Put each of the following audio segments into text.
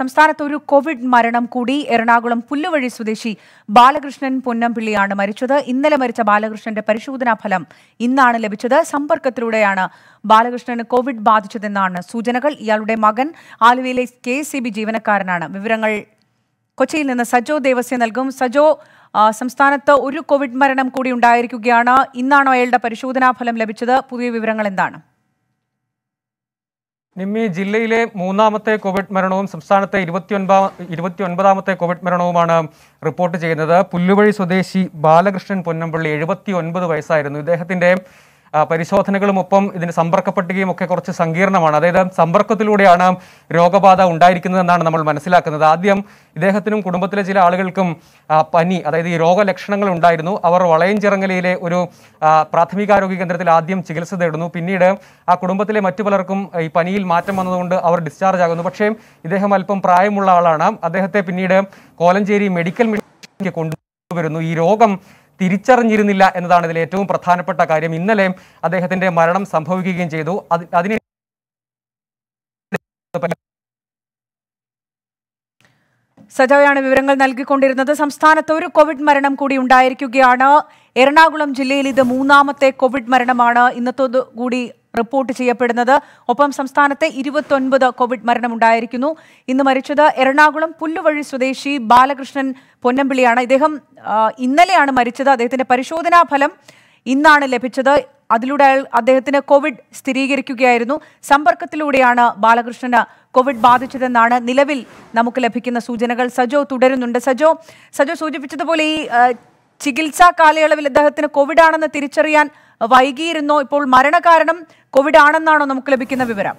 സംസ്ഥാനത്ത് ഒരു കോവിഡ് മരണം കൂടി എറണാകുളം പുല്ലുവഴി സ്വദേശി ബാലകൃഷ്ണൻ പൊന്നംപിള്ളിയാണ് മരിച്ചത് ഇന്നലെ മരിച്ച ബാലകൃഷ്ണന്റെ പരിശോധനാ ഫലം ഇന്നാണ് ലഭിച്ചത് സമ്പർക്കത്തിലൂടെയാണ് ബാലകൃഷ്ണന് കോവിഡ് ബാധിച്ചതെന്നാണ് സൂചനകൾ ഇയാളുടെ മകൻ ആലുവയിലെ കെ ജീവനക്കാരനാണ് വിവരങ്ങൾ കൊച്ചിയിൽ നിന്ന് സജോ ദേവസ്യ നൽകും സജോ സംസ്ഥാനത്ത് ഒരു കോവിഡ് മരണം കൂടി ഉണ്ടായിരിക്കുകയാണ് ഇന്നാണോ അയാളുടെ പരിശോധനാ ഫലം ലഭിച്ചത് പുതിയ വിവരങ്ങൾ എന്താണ് നിമ്മി ജില്ലയിലെ മൂന്നാമത്തെ കോവിഡ് മരണവും സംസ്ഥാനത്തെ ഇരുപത്തിയൊൻപതാം ഇരുപത്തിയൊൻപതാമത്തെ കോവിഡ് മരണവുമാണ് റിപ്പോർട്ട് ചെയ്യുന്നത് പുല്ലുവഴി സ്വദേശി ബാലകൃഷ്ണൻ പൊന്നമ്പള്ളി എഴുപത്തി വയസ്സായിരുന്നു ഇദ്ദേഹത്തിൻ്റെ പരിശോധനകളുമൊപ്പം ഇതിന് സമ്പർക്കപ്പെട്ടുകയും ഒക്കെ കുറച്ച് സങ്കീർണമാണ് അതായത് സമ്പർക്കത്തിലൂടെയാണ് രോഗബാധ ഉണ്ടായിരിക്കുന്നതെന്നാണ് നമ്മൾ മനസ്സിലാക്കുന്നത് ആദ്യം ഇദ്ദേഹത്തിനും കുടുംബത്തിലെ ചില ആളുകൾക്കും പനി അതായത് ഈ രോഗലക്ഷണങ്ങൾ ഉണ്ടായിരുന്നു അവർ വളയഞ്ചിറങ്ങലയിലെ ഒരു പ്രാഥമികാരോഗ്യ കേന്ദ്രത്തിൽ ആദ്യം ചികിത്സ തേടുന്നു പിന്നീട് ആ കുടുംബത്തിലെ മറ്റു പലർക്കും ഈ പനിയിൽ മാറ്റം വന്നതുകൊണ്ട് അവർ ഡിസ്ചാർജ് ആകുന്നു പക്ഷേ ഇദ്ദേഹം അല്പം പ്രായമുള്ള ആളാണ് അദ്ദേഹത്തെ പിന്നീട് കോലഞ്ചേരി മെഡിക്കൽ മെഡിക്കൽ കൊണ്ടുവരുന്നു ഈ രോഗം തിരിച്ചറിഞ്ഞിരുന്നില്ല എന്നതാണ് ഇതിൽ ഏറ്റവും പ്രധാനപ്പെട്ട കാര്യം ഇന്നലെയും അദ്ദേഹത്തിന്റെ മരണം സംഭവിക്കുകയും ചെയ്തു അതിന് സജോയാണ് വിവരങ്ങൾ നൽകിക്കൊണ്ടിരുന്നത് സംസ്ഥാനത്ത് ഒരു കോവിഡ് മരണം കൂടി ഉണ്ടായിരിക്കുകയാണ് എറണാകുളം ജില്ലയിൽ ഇത് മൂന്നാമത്തെ കോവിഡ് മരണമാണ് ഇന്നത്തോടു കൂടി റിപ്പോർട്ട് ചെയ്യപ്പെടുന്നത് ഒപ്പം സംസ്ഥാനത്തെ ഇരുപത്തൊൻപത് കോവിഡ് മരണമുണ്ടായിരിക്കുന്നു ഇന്ന് മരിച്ചത് എറണാകുളം പുല്ലുവഴി സ്വദേശി ബാലകൃഷ്ണൻ പൊന്നമ്പിളിയാണ് ഇദ്ദേഹം ഇന്നലെയാണ് മരിച്ചത് അദ്ദേഹത്തിന്റെ പരിശോധനാ ഫലം ഇന്നാണ് ലഭിച്ചത് അതിലൂടെ അദ്ദേഹത്തിന് കോവിഡ് സ്ഥിരീകരിക്കുകയായിരുന്നു സമ്പർക്കത്തിലൂടെയാണ് ബാലകൃഷ്ണന് കോവിഡ് ബാധിച്ചതെന്നാണ് നിലവിൽ നമുക്ക് ലഭിക്കുന്ന സൂചനകൾ സജോ തുടരുന്നുണ്ട് സജോ സജോ സൂചിപ്പിച്ചതുപോലെ ഈ ചികിത്സാ കാലയളവിൽ അദ്ദേഹത്തിന് കോവിഡ് ആണെന്ന് തിരിച്ചറിയാൻ വൈകിയിരുന്നോ ഇപ്പോൾ മരണകാരണം കോവിഡ് ആണെന്നാണോ നമുക്ക് ലഭിക്കുന്ന വിവരം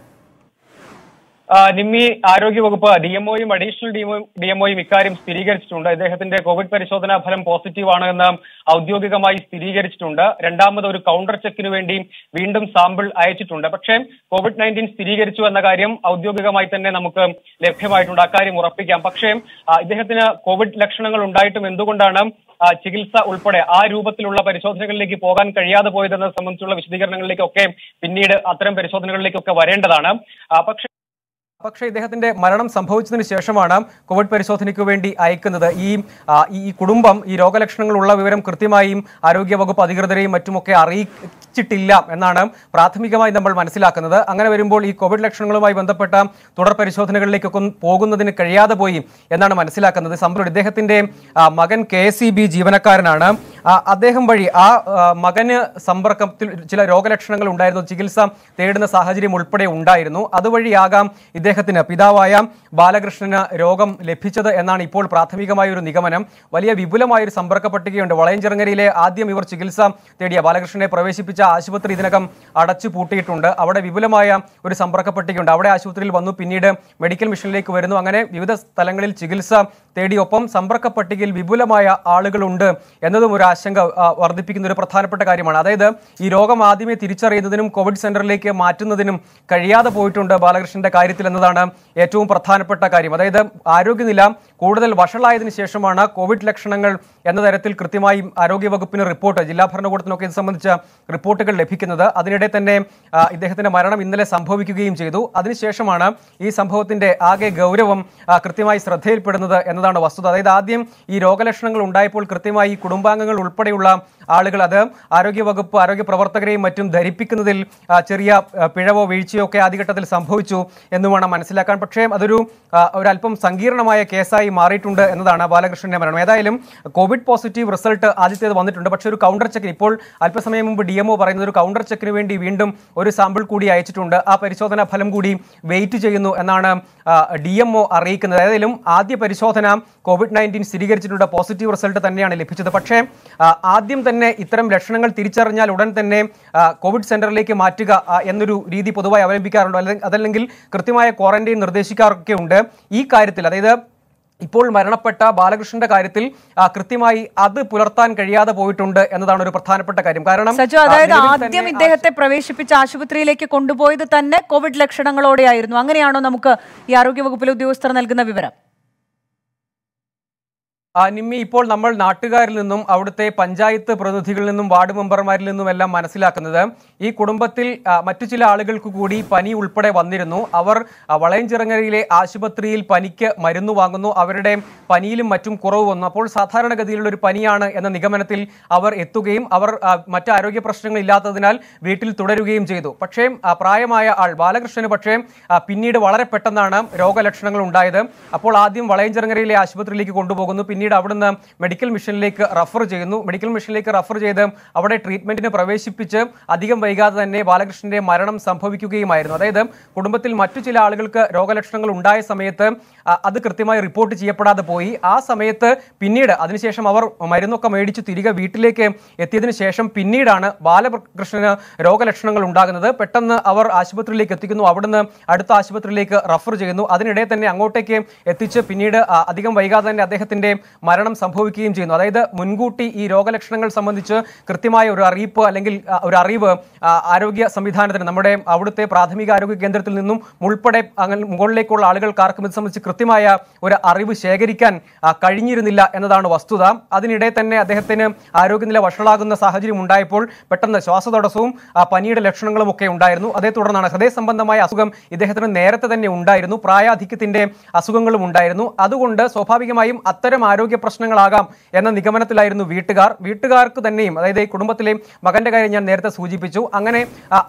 നിമ്മി ആരോഗ്യവകുപ്പ് ഡിഎംഒയും അഡീഷണൽ ഡിഎംഒയും ഡിഎംഒയും ഇക്കാര്യം സ്ഥിരീകരിച്ചിട്ടുണ്ട് ഇദ്ദേഹത്തിന്റെ കോവിഡ് പരിശോധനാ ഫലം പോസിറ്റീവാണ് എന്ന് ഔദ്യോഗികമായി സ്ഥിരീകരിച്ചിട്ടുണ്ട് രണ്ടാമത് ഒരു കൗണ്ടർ ചെക്കിന് വേണ്ടിയും വീണ്ടും സാമ്പിൾ അയച്ചിട്ടുണ്ട് പക്ഷേ കോവിഡ് നയൻറ്റീൻ സ്ഥിരീകരിച്ചു എന്ന കാര്യം ഔദ്യോഗികമായി തന്നെ നമുക്ക് ലഭ്യമായിട്ടുണ്ട് അക്കാര്യം ഉറപ്പിക്കാം പക്ഷേ ഇദ്ദേഹത്തിന് കോവിഡ് ലക്ഷണങ്ങൾ ഉണ്ടായിട്ടും എന്തുകൊണ്ടാണ് ചികിത്സ ഉൾപ്പെടെ ആ രൂപത്തിലുള്ള പരിശോധനകളിലേക്ക് പോകാൻ കഴിയാതെ പോയതെന്നെ സംബന്ധിച്ചുള്ള വിശദീകരണങ്ങളിലേക്കൊക്കെ പിന്നീട് അത്തരം പരിശോധനകളിലേക്കൊക്കെ വരേണ്ടതാണ് പക്ഷേ പക്ഷേ ഇദ്ദേഹത്തിന്റെ മരണം സംഭവിച്ചതിന് ശേഷമാണ് കോവിഡ് പരിശോധനയ്ക്ക് വേണ്ടി അയക്കുന്നത് ഈ ഈ കുടുംബം ഈ രോഗലക്ഷണങ്ങളുള്ള വിവരം കൃത്യമായും ആരോഗ്യവകുപ്പ് അധികൃതരെയും മറ്റുമൊക്കെ അറിയിച്ചിട്ടില്ല എന്നാണ് പ്രാഥമികമായി നമ്മൾ മനസ്സിലാക്കുന്നത് അങ്ങനെ വരുമ്പോൾ ഈ കോവിഡ് ലക്ഷണങ്ങളുമായി ബന്ധപ്പെട്ട തുടർ പരിശോധനകളിലേക്കൊക്കെ പോകുന്നതിന് കഴിയാതെ പോയി എന്നാണ് മനസ്സിലാക്കുന്നത് സംഭവം ഇദ്ദേഹത്തിന്റെ മകൻ കെ ജീവനക്കാരനാണ് അദ്ദേഹം വഴി ആ മകന് സമ്പർക്കത്തിൽ ചില രോഗലക്ഷണങ്ങൾ ഉണ്ടായിരുന്നു ചികിത്സ തേടുന്ന സാഹചര്യം ഉൾപ്പെടെ ഉണ്ടായിരുന്നു അതുവഴിയാകാം ഇദ്ദേഹം അദ്ദേഹത്തിന് പിതാവായ ബാലകൃഷ്ണന് രോഗം ലഭിച്ചത് എന്നാണ് ഇപ്പോൾ പ്രാഥമികമായ ഒരു നിഗമനം വലിയ വിപുലമായ ഒരു സമ്പർക്ക പട്ടികയുണ്ട് വളയഞ്ചിറങ്ങരയിലെ ആദ്യം ഇവർ ചികിത്സ തേടിയ ബാലകൃഷ്ണനെ പ്രവേശിപ്പിച്ച ആശുപത്രി ഇതിനകം അടച്ചു പൂട്ടിയിട്ടുണ്ട് അവിടെ വിപുലമായ ഒരു സമ്പർക്ക പട്ടികയുണ്ട് അവിടെ ആശുപത്രിയിൽ വന്നു പിന്നീട് മെഡിക്കൽ മിഷനിലേക്ക് വരുന്നു അങ്ങനെ വിവിധ സ്ഥലങ്ങളിൽ ചികിത്സ തേടിയൊപ്പം സമ്പർക്ക പട്ടികയിൽ വിപുലമായ ആളുകളുണ്ട് എന്നതും ഒരു ആശങ്ക വർദ്ധിപ്പിക്കുന്ന ഒരു പ്രധാനപ്പെട്ട കാര്യമാണ് അതായത് ഈ രോഗം ആദ്യമേ തിരിച്ചറിയുന്നതിനും കോവിഡ് സെന്ററിലേക്ക് മാറ്റുന്നതിനും കഴിയാതെ പോയിട്ടുണ്ട് ബാലകൃഷ്ണന്റെ കാര്യത്തിൽ എന്നുള്ളതാണ് ഏറ്റവും പ്രധാനപ്പെട്ട കാര്യം അതായത് ആരോഗ്യനില കൂടുതൽ വഷളായതിനു ശേഷമാണ് കോവിഡ് ലക്ഷണങ്ങൾ എന്ന തരത്തിൽ കൃത്യമായി ആരോഗ്യവകുപ്പിന് റിപ്പോർട്ട് ജില്ലാ ഭരണകൂടത്തിനൊക്കെ ഇത് സംബന്ധിച്ച റിപ്പോർട്ടുകൾ ലഭിക്കുന്നത് അതിനിടെ തന്നെ ഇദ്ദേഹത്തിന്റെ മരണം ഇന്നലെ സംഭവിക്കുകയും ചെയ്തു അതിനുശേഷമാണ് ഈ സംഭവത്തിന്റെ ആകെ ഗൗരവം കൃത്യമായി ശ്രദ്ധയിൽപ്പെടുന്നത് എന്നതാണ് വസ്തുത അതായത് ആദ്യം ഈ രോഗലക്ഷണങ്ങൾ ഉണ്ടായപ്പോൾ കൃത്യമായി കുടുംബാംഗങ്ങൾ ഉൾപ്പെടെയുള്ള ആളുകൾ അത് ആരോഗ്യവകുപ്പ് ആരോഗ്യ പ്രവർത്തകരെയും മറ്റും ധരിപ്പിക്കുന്നതിൽ ചെറിയ പിഴവോ വീഴ്ചയോ ഒക്കെ ആദ്യഘട്ടത്തിൽ സംഭവിച്ചു എന്ന് വേണം മനസ്സിലാക്കാൻ പക്ഷേ അതൊരു ഒരല്പം സങ്കീർണമായ കേസായി മാറിയിട്ടുണ്ട് എന്നതാണ് ബാലകൃഷ്ണന്റെ മരണം ഏതായാലും കോവിഡ് പോസിറ്റീവ് റിസൾട്ട് ആദ്യത്തേത് വന്നിട്ടുണ്ട് പക്ഷേ ഒരു കൗണ്ടർ ചെക്കിന് ഇപ്പോൾ അല്പസമയം മുമ്പ് ഡി എംഒ പറയുന്നത് ഒരു കൗണ്ടർ ചെക്കിന് വേണ്ടി വീണ്ടും ഒരു സാമ്പിൾ കൂടി അയച്ചിട്ടുണ്ട് ആ പരിശോധനാ ഫലം കൂടി വെയിറ്റ് ചെയ്യുന്നു എന്നാണ് ഡി ഒ അറിയിക്കുന്നത് ഏതായാലും ആദ്യ പരിശോധന കോവിഡ് നയൻറ്റീൻ സ്ഥിരീകരിച്ചിട്ടുണ്ട് പോസിറ്റീവ് റിസൾട്ട് തന്നെയാണ് ലഭിച്ചത് പക്ഷേ ആദ്യം തന്നെ ഇത്തരം ലക്ഷണങ്ങൾ തിരിച്ചറിഞ്ഞാൽ ഉടൻ തന്നെ കോവിഡ് സെന്ററിലേക്ക് മാറ്റുക എന്നൊരു രീതി പൊതുവായി അവലംബിക്കാറുണ്ടോ അല്ലെങ്കിൽ അതല്ലെങ്കിൽ കൃത്യമായ ക്വാറന്റൈൻ നിർദ്ദേശിക്കാറൊക്കെ ഉണ്ട് ഈ കാര്യത്തിൽ അതായത് ഇപ്പോൾ മരണപ്പെട്ട ബാലകൃഷ്ണന്റെ കാര്യത്തിൽ കൃത്യമായി അത് പുലർത്താൻ കഴിയാതെ പോയിട്ടുണ്ട് എന്നതാണ് ഒരു പ്രധാനപ്പെട്ട കാര്യം കാരണം സജു അതായത് ആദ്യം ഇദ്ദേഹത്തെ പ്രവേശിപ്പിച്ച ആശുപത്രിയിലേക്ക് കൊണ്ടുപോയത് തന്നെ കോവിഡ് ലക്ഷണങ്ങളോടെയായിരുന്നു അങ്ങനെയാണോ നമുക്ക് ഈ ആരോഗ്യ വകുപ്പിലെ ഉദ്യോഗസ്ഥർ നൽകുന്ന വിവരം നിമ്മി ഇപ്പോൾ നമ്മൾ നാട്ടുകാരിൽ നിന്നും അവിടുത്തെ പഞ്ചായത്ത് പ്രതിനിധികളിൽ നിന്നും വാർഡ് മെമ്പർമാരിൽ നിന്നും എല്ലാം മനസ്സിലാക്കുന്നത് ഈ കുടുംബത്തിൽ മറ്റു ചില ആളുകൾക്ക് കൂടി പനി ഉൾപ്പെടെ വന്നിരുന്നു അവർ വളയഞ്ചിറങ്ങരയിലെ ആശുപത്രിയിൽ പനിക്ക് മരുന്ന് വാങ്ങുന്നു അവരുടെ പനിയിലും മറ്റും കുറവ് വന്നു അപ്പോൾ സാധാരണഗതിയിലുള്ള ഒരു പനിയാണ് എന്ന നിഗമനത്തിൽ അവർ എത്തുകയും അവർ മറ്റ് ആരോഗ്യ പ്രശ്നങ്ങൾ ഇല്ലാത്തതിനാൽ വീട്ടിൽ തുടരുകയും ചെയ്തു പക്ഷേ പ്രായമായ ആൾ ബാലകൃഷ്ണന് പക്ഷേ പിന്നീട് വളരെ പെട്ടെന്നാണ് രോഗലക്ഷണങ്ങൾ ഉണ്ടായത് അപ്പോൾ ആദ്യം വളയഞ്ചിറങ്ങരയിലെ ആശുപത്രിയിലേക്ക് കൊണ്ടുപോകുന്നു പിന്നീട് അവിടുന്ന് മെഡിക്കൽ മിഷനിലേക്ക് റഫർ ചെയ്യുന്നു മെഡിക്കൽ മിഷനിലേക്ക് റഫർ ചെയ്ത് അവിടെ ട്രീറ്റ്മെന്റിന് പ്രവേശിപ്പിച്ച് അധികം വൈകാതെ തന്നെ ബാലകൃഷ്ണന്റെ മരണം സംഭവിക്കുകയുമായിരുന്നു അതായത് കുടുംബത്തിൽ മറ്റു ചില ആളുകൾക്ക് രോഗലക്ഷണങ്ങൾ ഉണ്ടായ സമയത്ത് അത് കൃത്യമായി റിപ്പോർട്ട് ചെയ്യപ്പെടാതെ പോയി ആ സമയത്ത് പിന്നീട് അതിനുശേഷം അവർ മരുന്നൊക്കെ മേടിച്ച് തിരികെ വീട്ടിലേക്ക് എത്തിയതിനു ശേഷം പിന്നീടാണ് ബാലകൃഷ്ണന് രോഗലക്ഷണങ്ങൾ ഉണ്ടാകുന്നത് പെട്ടെന്ന് അവർ ആശുപത്രിയിലേക്ക് എത്തിക്കുന്നു അവിടുന്ന് അടുത്ത ആശുപത്രിയിലേക്ക് റഫർ ചെയ്യുന്നു അതിനിടെ തന്നെ അങ്ങോട്ടേക്ക് എത്തിച്ച് പിന്നീട് അധികം വൈകാതെ തന്നെ അദ്ദേഹത്തിന്റെ മരണം സംഭവിക്കുകയും ചെയ്യുന്നു അതായത് മുൻകൂട്ടി ഈ രോഗലക്ഷണങ്ങൾ സംബന്ധിച്ച് കൃത്യമായ ഒരു അറിയിപ്പ് അല്ലെങ്കിൽ ഒരു അറിവ് ആരോഗ്യ സംവിധാനത്തിന് നമ്മുടെ അവിടുത്തെ പ്രാഥമിക ആരോഗ്യ കേന്ദ്രത്തിൽ നിന്നും ഉൾപ്പെടെ അങ്ങനെ മുകളിലേക്കുള്ള ആർക്കും ഇത് സംബന്ധിച്ച് കൃത്യമായ ഒരു അറിവ് ശേഖരിക്കാൻ കഴിഞ്ഞിരുന്നില്ല എന്നതാണ് വസ്തുത അതിനിടെ തന്നെ അദ്ദേഹത്തിന് ആരോഗ്യനില വഷളാകുന്ന സാഹചര്യം ഉണ്ടായപ്പോൾ പെട്ടെന്ന് ശ്വാസതടസ്സവും പനിയുടെ ലക്ഷണങ്ങളും ഒക്കെ ഉണ്ടായിരുന്നു അതേ തുടർന്നാണ് ഹൃദയ സംബന്ധമായ അസുഖം ഇദ്ദേഹത്തിന് നേരത്തെ തന്നെ ഉണ്ടായിരുന്നു പ്രായാധിക്യത്തിന്റെ അസുഖങ്ങളും ഉണ്ടായിരുന്നു അതുകൊണ്ട് സ്വാഭാവികമായും അത്തരം ആരോഗ്യ ആരോഗ്യ പ്രശ്നങ്ങളാകാം എന്ന നിഗമനത്തിലായിരുന്നു വീട്ടുകാർ വീട്ടുകാർക്ക് തന്നെയും അതായത് ഈ കുടുംബത്തിലെയും മകന്റെ കാര്യം ഞാൻ നേരത്തെ സൂചിപ്പിച്ചു അങ്ങനെ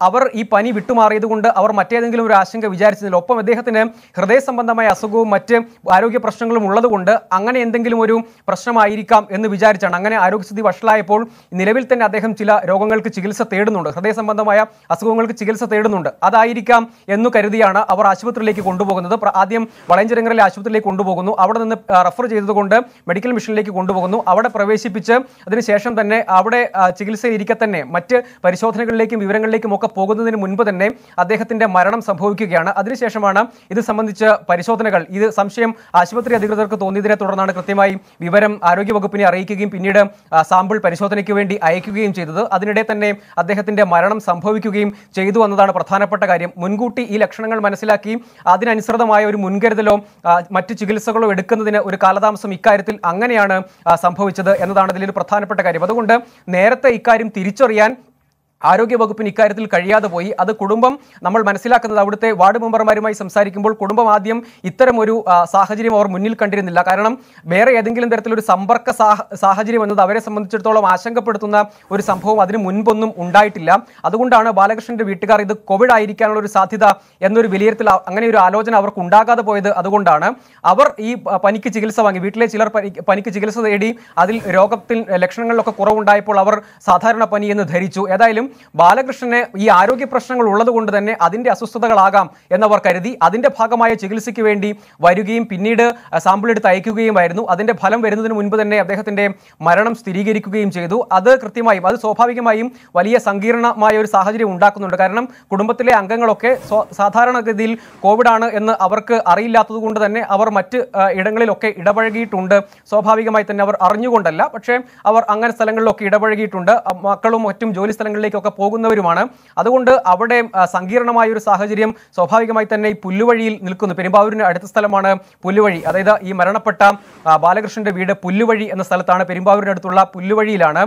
അവർ ഈ പനി വിട്ടുമാറിയതുകൊണ്ട് അവർ മറ്റേതെങ്കിലും ഒരു ആശങ്ക വിചാരിച്ചതിൽ ഒപ്പം അദ്ദേഹത്തിന് ഹൃദയ സംബന്ധമായ അസുഖവും മറ്റ് ആരോഗ്യ പ്രശ്നങ്ങളും ഉള്ളതുകൊണ്ട് അങ്ങനെ എന്തെങ്കിലും ഒരു പ്രശ്നമായിരിക്കാം എന്ന് വിചാരിച്ചാണ് അങ്ങനെ ആരോഗ്യസ്ഥിതി വഷളായപ്പോൾ നിലവിൽ തന്നെ അദ്ദേഹം ചില രോഗങ്ങൾക്ക് ചികിത്സ തേടുന്നുണ്ട് ഹൃദയ സംബന്ധമായ അസുഖങ്ങൾക്ക് ചികിത്സ തേടുന്നുണ്ട് അതായിരിക്കാം എന്നു കരുതിയാണ് അവർ ആശുപത്രിയിലേക്ക് കൊണ്ടുപോകുന്നത് ആദ്യം വളയഞ്ചിരങ്ങറിലെ ആശുപത്രിയിലേക്ക് കൊണ്ടുപോകുന്നു അവിടെ നിന്ന് റെഫർ ചെയ്തതുകൊണ്ട് മെഡിക്കൽ മിഷനിലേക്ക് കൊണ്ടുപോകുന്നു അവിടെ പ്രവേശിപ്പിച്ച് അതിനുശേഷം തന്നെ അവിടെ ചികിത്സയിലിരിക്കെ തന്നെ മറ്റ് പരിശോധനകളിലേക്കും വിവരങ്ങളിലേക്കും ഒക്കെ പോകുന്നതിന് മുൻപ് തന്നെ അദ്ദേഹത്തിന്റെ മരണം സംഭവിക്കുകയാണ് അതിനുശേഷമാണ് ഇത് സംബന്ധിച്ച് പരിശോധനകൾ ഇത് സംശയം ആശുപത്രി അധികൃതർക്ക് തോന്നിയതിനെ തുടർന്നാണ് കൃത്യമായി വിവരം ആരോഗ്യവകുപ്പിനെ അറിയിക്കുകയും പിന്നീട് സാമ്പിൾ പരിശോധനയ്ക്ക് വേണ്ടി അയക്കുകയും ചെയ്തത് അതിനിടെ തന്നെ അദ്ദേഹത്തിന്റെ മരണം സംഭവിക്കുകയും ചെയ്തു എന്നതാണ് പ്രധാനപ്പെട്ട കാര്യം മുൻകൂട്ടി ഈ ലക്ഷണങ്ങൾ മനസ്സിലാക്കി അതിനനുസൃതമായ ഒരു മുൻകരുതലോ മറ്റു ചികിത്സകളോ എടുക്കുന്നതിന് ഒരു കാലതാമസം ഇക്കാര്യത്തിൽ വാസ്തവത്തിൽ അങ്ങനെയാണ് സംഭവിച്ചത് എന്നതാണ് ഇതിലൊരു പ്രധാനപ്പെട്ട കാര്യം അതുകൊണ്ട് നേരത്തെ ഇക്കാര്യം തിരിച്ചറിയാൻ ആരോഗ്യവകുപ്പിന് ഇക്കാര്യത്തിൽ കഴിയാതെ പോയി അത് കുടുംബം നമ്മൾ മനസ്സിലാക്കുന്നത് അവിടുത്തെ വാർഡ് മെമ്പർമാരുമായി സംസാരിക്കുമ്പോൾ കുടുംബം ആദ്യം ഇത്തരം ഒരു സാഹചര്യം അവർ മുന്നിൽ കണ്ടിരുന്നില്ല കാരണം വേറെ ഏതെങ്കിലും തരത്തിലൊരു സമ്പർക്ക സാഹചര്യം എന്നത് അവരെ സംബന്ധിച്ചിടത്തോളം ആശങ്കപ്പെടുത്തുന്ന ഒരു സംഭവം അതിന് മുൻപൊന്നും ഉണ്ടായിട്ടില്ല അതുകൊണ്ടാണ് ബാലകൃഷ്ണന്റെ വീട്ടുകാർ ഇത് കോവിഡ് ആയിരിക്കാനുള്ള ഒരു സാധ്യത എന്നൊരു വിലയിരുത്തൽ അങ്ങനെ ഒരു ആലോചന അവർക്ക് ഉണ്ടാകാതെ പോയത് അതുകൊണ്ടാണ് അവർ ഈ പനിക്ക് ചികിത്സ വാങ്ങി വീട്ടിലെ ചിലർ പനിക്ക് ചികിത്സ തേടി അതിൽ രോഗത്തിൽ ലക്ഷണങ്ങളിലൊക്കെ കുറവുണ്ടായപ്പോൾ അവർ സാധാരണ പനി എന്ന് ധരിച്ചു ഏതായാലും ബാലകൃഷ്ണന് ഈ ആരോഗ്യ പ്രശ്നങ്ങൾ ഉള്ളതുകൊണ്ട് തന്നെ അതിൻ്റെ അസ്വസ്ഥതകളാകാം എന്നവർ കരുതി അതിൻ്റെ ഭാഗമായ ചികിത്സയ്ക്ക് വേണ്ടി വരികയും പിന്നീട് സാമ്പിൾ എടുത്ത് അയക്കുകയുമായിരുന്നു അതിൻ്റെ ഫലം വരുന്നതിന് മുൻപ് തന്നെ അദ്ദേഹത്തിൻ്റെ മരണം സ്ഥിരീകരിക്കുകയും ചെയ്തു അത് കൃത്യമായും അത് സ്വാഭാവികമായും വലിയ സങ്കീർണമായ ഒരു സാഹചര്യം ഉണ്ടാക്കുന്നുണ്ട് കാരണം കുടുംബത്തിലെ അംഗങ്ങളൊക്കെ സാധാരണഗതിയിൽ കോവിഡാണ് എന്ന് അവർക്ക് അറിയില്ലാത്തത് കൊണ്ട് തന്നെ അവർ മറ്റ് ഇടങ്ങളിലൊക്കെ ഇടപഴകിയിട്ടുണ്ട് സ്വാഭാവികമായി തന്നെ അവർ അറിഞ്ഞുകൊണ്ടല്ല പക്ഷേ അവർ അങ്ങനെ സ്ഥലങ്ങളിലൊക്കെ ഇടപഴകിയിട്ടുണ്ട് മക്കളും മറ്റും ജോലി സ്ഥലങ്ങളിലേക്ക് മേഖലയിലേക്കൊക്കെ പോകുന്നവരുമാണ് അതുകൊണ്ട് അവിടെ സങ്കീർണമായ ഒരു സാഹചര്യം സ്വാഭാവികമായി തന്നെ ഈ പുല്ലുവഴിയിൽ നിൽക്കുന്നു പെരുമ്പാവൂരിന് അടുത്ത സ്ഥലമാണ് പുല്ലുവഴി അതായത് ഈ മരണപ്പെട്ട ബാലകൃഷ്ണന്റെ വീട് പുല്ലുവഴി എന്ന സ്ഥലത്താണ് പെരുമ്പാവൂരിന് അടുത്തുള്ള പുല്ലുവഴിയിലാണ്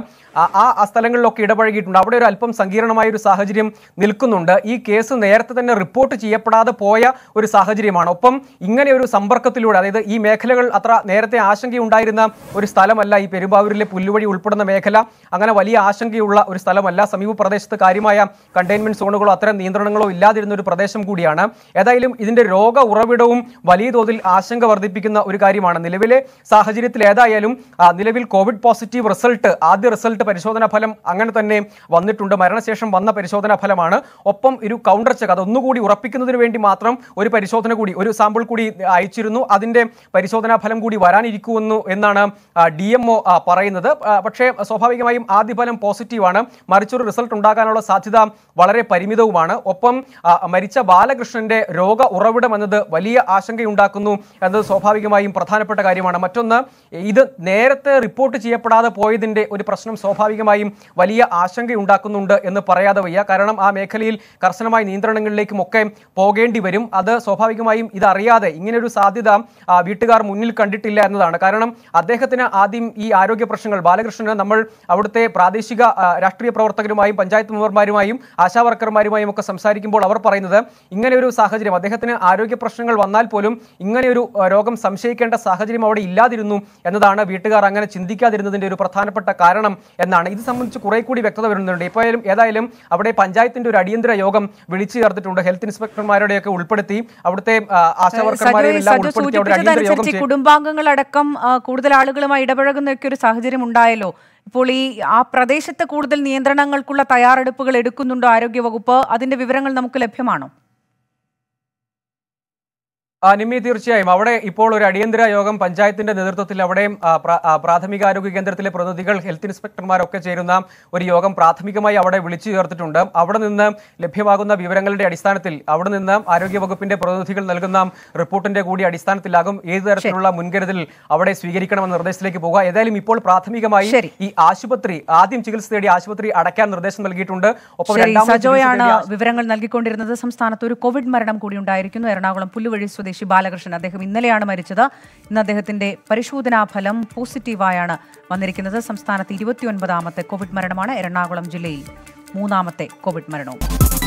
ആ സ്ഥലങ്ങളിലൊക്കെ ഇടപഴകിയിട്ടുണ്ട് അവിടെ ഒരു അല്പം സങ്കീർണമായ ഒരു സാഹചര്യം നിൽക്കുന്നുണ്ട് ഈ കേസ് നേരത്തെ തന്നെ റിപ്പോർട്ട് ചെയ്യപ്പെടാതെ പോയ ഒരു സാഹചര്യമാണ് ഒപ്പം ഇങ്ങനെ ഒരു സമ്പർക്കത്തിലൂടെ അതായത് ഈ മേഖലകൾ അത്ര നേരത്തെ ആശങ്കയുണ്ടായിരുന്ന ഒരു സ്ഥലമല്ല ഈ പെരുമ്പാവൂരിലെ പുല്ലുവഴി ഉൾപ്പെടുന്ന മേഖല അങ്ങനെ വലിയ ആശങ്കയുള്ള ഒരു സ്ഥലമല്ല സമീപ പ്രദേശത്ത് കാര്യമായ കണ്ടെയ്ൻമെന്റ് സോണുകളോ അത്തരം നിയന്ത്രണങ്ങളോ ഇല്ലാതിരുന്ന ഒരു പ്രദേശം കൂടിയാണ് ഏതായാലും ഇതിന്റെ രോഗ ഉറവിടവും വലിയ തോതിൽ ആശങ്ക വർദ്ധിപ്പിക്കുന്ന ഒരു കാര്യമാണ് നിലവിലെ സാഹചര്യത്തിൽ ഏതായാലും നിലവിൽ കോവിഡ് പോസിറ്റീവ് റിസൾട്ട് ആദ്യ റിസൾട്ട് പരിശോധനാ ഫലം അങ്ങനെ തന്നെ വന്നിട്ടുണ്ട് മരണശേഷം വന്ന പരിശോധനാ ഫലമാണ് ഒപ്പം ഒരു കൗണ്ടർ ചെക്ക് അതൊന്നുകൂടി ഉറപ്പിക്കുന്നതിന് വേണ്ടി മാത്രം ഒരു പരിശോധന കൂടി ഒരു സാമ്പിൾ കൂടി അയച്ചിരുന്നു അതിന്റെ പരിശോധനാ ഫലം കൂടി വരാനിരിക്കുമെന്നു എന്നാണ് ഡി എംഒ പറയുന്നത് പക്ഷേ സ്വാഭാവികമായും ആദ്യ ഫലം പോസിറ്റീവാണ് മറിച്ചൊരു റിസൾട്ട് റിസൾട്ട് ഉണ്ടാകാനുള്ള സാധ്യത വളരെ പരിമിതവുമാണ് ഒപ്പം മരിച്ച ബാലകൃഷ്ണന്റെ രോഗ ഉറവിടം എന്നത് വലിയ ആശങ്കയുണ്ടാക്കുന്നു എന്നത് സ്വാഭാവികമായും പ്രധാനപ്പെട്ട കാര്യമാണ് മറ്റൊന്ന് ഇത് നേരത്തെ റിപ്പോർട്ട് ചെയ്യപ്പെടാതെ പോയതിന്റെ ഒരു പ്രശ്നം സ്വാഭാവികമായും വലിയ ആശങ്കയുണ്ടാക്കുന്നുണ്ട് എന്ന് പറയാതെ വയ്യ കാരണം ആ മേഖലയിൽ കർശനമായ നിയന്ത്രണങ്ങളിലേക്കുമൊക്കെ പോകേണ്ടി വരും അത് സ്വാഭാവികമായും ഇതറിയാതെ ഇങ്ങനെയൊരു സാധ്യത വീട്ടുകാർ മുന്നിൽ കണ്ടിട്ടില്ല എന്നതാണ് കാരണം അദ്ദേഹത്തിന് ആദ്യം ഈ ആരോഗ്യ പ്രശ്നങ്ങൾ ബാലകൃഷ്ണന് നമ്മൾ അവിടുത്തെ പ്രാദേശിക രാഷ്ട്രീയ പ്രവർത്തകരുമായി മെമ്പർമാരുമായും പഞ്ചായത്ത് മെമ്പർമാരുമായും ആശാ വർക്കർമാരുമായും ഒക്കെ സംസാരിക്കുമ്പോൾ അവർ പറയുന്നത് ഇങ്ങനെയൊരു സാഹചര്യം അദ്ദേഹത്തിന് ആരോഗ്യ പ്രശ്നങ്ങൾ വന്നാൽ പോലും ഇങ്ങനെയൊരു രോഗം സംശയിക്കേണ്ട സാഹചര്യം അവിടെ ഇല്ലാതിരുന്നു എന്നതാണ് വീട്ടുകാർ അങ്ങനെ ചിന്തിക്കാതിരുന്നതിൻ്റെ ഒരു പ്രധാനപ്പെട്ട കാരണം എന്നാണ് ഇത് സംബന്ധിച്ച് കുറെ കൂടി വ്യക്തത വരുന്നുണ്ട് ഇപ്പോൾ ഏതായാലും അവിടെ പഞ്ചായത്തിന്റെ ഒരു അടിയന്തര യോഗം വിളിച്ചു ചേർത്തിട്ടുണ്ട് ഹെൽത്ത് ഇൻസ്പെക്ടർമാരുടെയൊക്കെ ഉൾപ്പെടുത്തി അവിടുത്തെ ആശാവർക്കർമാരെല്ലാം കുടുംബാംഗങ്ങളടക്കം കൂടുതൽ ആളുകളുമായി ഇടപഴകുന്ന ഒരു സാഹചര്യം ഉണ്ടായല്ലോ അപ്പോൾ ഈ ആ പ്രദേശത്ത് കൂടുതൽ നിയന്ത്രണങ്ങൾക്കുള്ള തയ്യാറെടുപ്പുകൾ എടുക്കുന്നുണ്ടോ ആരോഗ്യവകുപ്പ് അതിന്റെ വിവരങ്ങൾ നമുക്ക് ലഭ്യമാണോ നിമി തീർച്ചയായും അവിടെ ഇപ്പോൾ ഒരു അടിയന്തര യോഗം പഞ്ചായത്തിന്റെ നേതൃത്വത്തിൽ അവിടെയും പ്രാഥമിക ആരോഗ്യ കേന്ദ്രത്തിലെ പ്രതിനിധികൾ ഹെൽത്ത് ഇൻസ്പെക്ടർമാരൊക്കെ ചേരുന്ന ഒരു യോഗം പ്രാഥമികമായി അവിടെ വിളിച്ചു ചേർത്തിട്ടുണ്ട് അവിടെ നിന്ന് ലഭ്യമാകുന്ന വിവരങ്ങളുടെ അടിസ്ഥാനത്തിൽ അവിടെ നിന്ന് ആരോഗ്യവകുപ്പിന്റെ പ്രതിനിധികൾ നൽകുന്ന റിപ്പോർട്ടിന്റെ കൂടി അടിസ്ഥാനത്തിലാകും ഏത് തരത്തിലുള്ള മുൻകരുതൽ അവിടെ സ്വീകരിക്കണമെന്ന നിർദ്ദേശത്തിലേക്ക് പോകുക ഏതായാലും ഇപ്പോൾ പ്രാഥമികമായി ഈ ആശുപത്രി ആദ്യം ചികിത്സ തേടി ആശുപത്രി അടയ്ക്കാൻ നിർദ്ദേശം നൽകിയിട്ടുണ്ട് ഒപ്പം വിവരങ്ങൾ നൽകിക്കൊണ്ടിരുന്നത് സംസ്ഥാനത്ത് ഒരു കോവിഡ് മരണം കൂടി ഉണ്ടായിരിക്കുന്നു എറണാകുളം പുല്ലുവഴി സ്വദേശി സ്വദേശി ബാലകൃഷ്ണൻ അദ്ദേഹം ഇന്നലെയാണ് മരിച്ചത് ഇന്ന് അദ്ദേഹത്തിന്റെ പരിശോധനാ ഫലം പോസിറ്റീവായാണ് വന്നിരിക്കുന്നത് സംസ്ഥാനത്ത് ഇരുപത്തിയൊൻപതാമത്തെ കോവിഡ് മരണമാണ് എറണാകുളം ജില്ലയിൽ മൂന്നാമത്തെ കോവിഡ് മരണവും